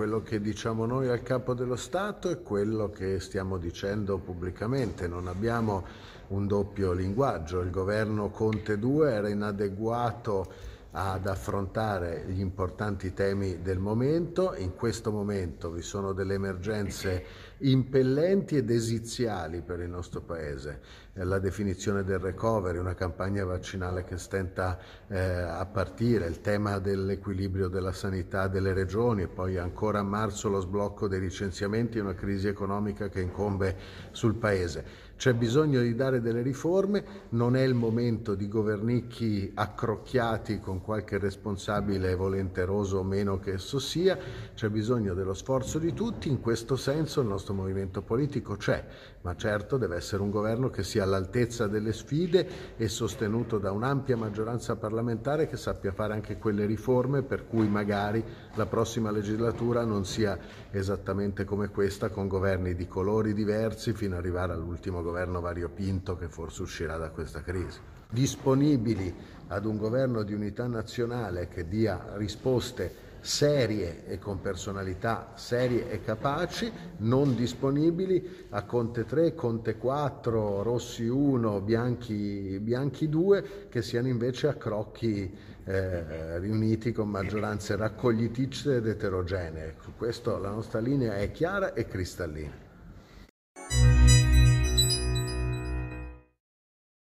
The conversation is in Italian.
quello che diciamo noi al capo dello Stato e quello che stiamo dicendo pubblicamente. Non abbiamo un doppio linguaggio. Il governo Conte 2 era inadeguato ad affrontare gli importanti temi del momento. In questo momento vi sono delle emergenze impellenti ed esiziali per il nostro Paese. Eh, la definizione del recovery, una campagna vaccinale che stenta eh, a partire, il tema dell'equilibrio della sanità delle regioni e poi ancora a marzo lo sblocco dei licenziamenti e una crisi economica che incombe sul Paese. C'è bisogno di dare delle riforme, non è il momento di governicchi accrocchiati con qualche responsabile volenteroso o meno che esso sia, c'è bisogno dello sforzo di tutti, in questo senso il nostro questo movimento politico c'è, ma certo deve essere un governo che sia all'altezza delle sfide e sostenuto da un'ampia maggioranza parlamentare che sappia fare anche quelle riforme per cui magari la prossima legislatura non sia esattamente come questa con governi di colori diversi fino ad arrivare all'ultimo governo variopinto che forse uscirà da questa crisi. Disponibili ad un governo di unità nazionale che dia risposte serie e con personalità serie e capaci, non disponibili a Conte 3, Conte 4, Rossi 1, Bianchi, Bianchi 2, che siano invece a crocchi eh, riuniti con maggioranze raccoglitice ed eterogenee. Questa ecco, questo la nostra linea è chiara e cristallina.